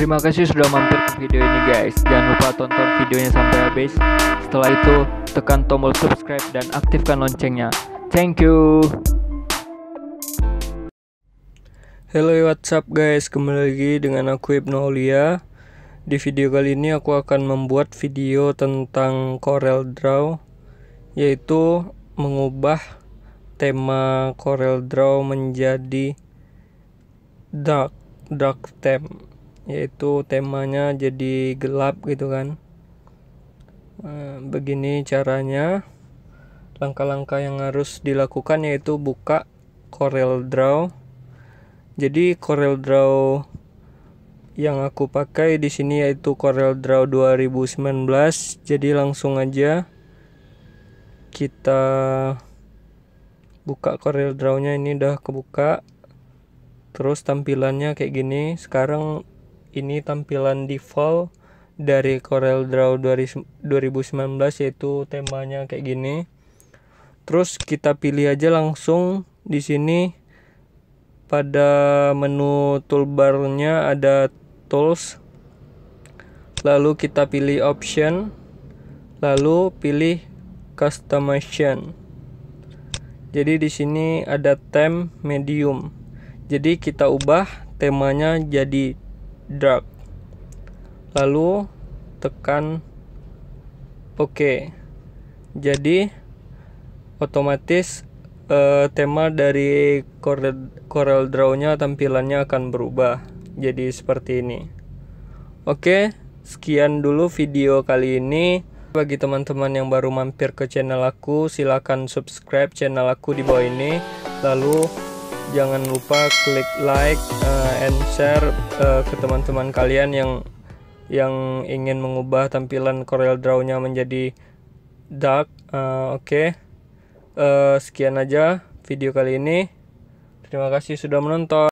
Terima kasih sudah mampir ke video ini guys. Jangan lupa tonton videonya sampai habis. Setelah itu, tekan tombol subscribe dan aktifkan loncengnya. Thank you. Hello what's up guys, kembali lagi dengan aku Ibnu Aulia. Di video kali ini aku akan membuat video tentang Corel Draw yaitu mengubah tema Corel Draw menjadi dark dark theme yaitu temanya jadi gelap gitu kan eh, begini caranya langkah-langkah yang harus dilakukan yaitu buka Corel Draw jadi Corel Draw yang aku pakai di sini yaitu Corel Draw 2019 jadi langsung aja kita buka Corel Draw-nya ini udah kebuka terus tampilannya kayak gini sekarang ini tampilan default dari Corel Draw 2019 yaitu temanya kayak gini. Terus kita pilih aja langsung di sini pada menu toolbarnya ada tools. Lalu kita pilih option, lalu pilih customization. Jadi di sini ada theme medium. Jadi kita ubah temanya jadi drag lalu tekan OK jadi otomatis uh, tema dari Corel, Corel Draw-nya tampilannya akan berubah jadi seperti ini oke sekian dulu video kali ini bagi teman-teman yang baru mampir ke channel aku silahkan subscribe channel aku di bawah ini lalu jangan lupa klik like uh, and share uh, ke teman-teman kalian yang yang ingin mengubah tampilan Corel Draw-nya menjadi dark. Uh, Oke, okay. uh, sekian aja video kali ini. Terima kasih sudah menonton.